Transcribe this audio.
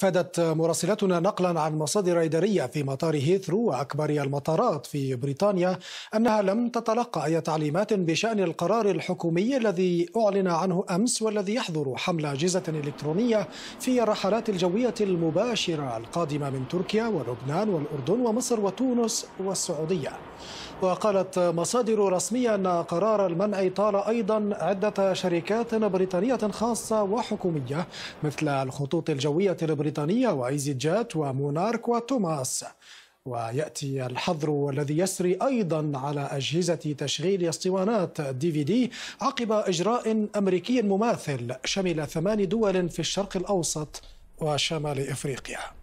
أفادت مراسلتنا نقلا عن مصادر إدارية في مطار هيثرو وأكبر المطارات في بريطانيا أنها لم تتلقى أي تعليمات بشأن القرار الحكومي الذي أعلن عنه أمس والذي يحظر حمل أجهزة إلكترونية في الرحلات الجوية المباشرة القادمة من تركيا ولبنان والأردن ومصر وتونس والسعودية وقالت مصادر رسمية أن قرار المنع طال أيضا عدة شركات بريطانية خاصة وحكومية مثل الخطوط الجوية البريطانية البريطانية وإيزي جات ومونارك وتوماس ويأتي الحظر الذي يسري أيضا على أجهزة تشغيل اسطوانات دي في دي عقب إجراء أمريكي مماثل شمل ثمان دول في الشرق الأوسط وشمال إفريقيا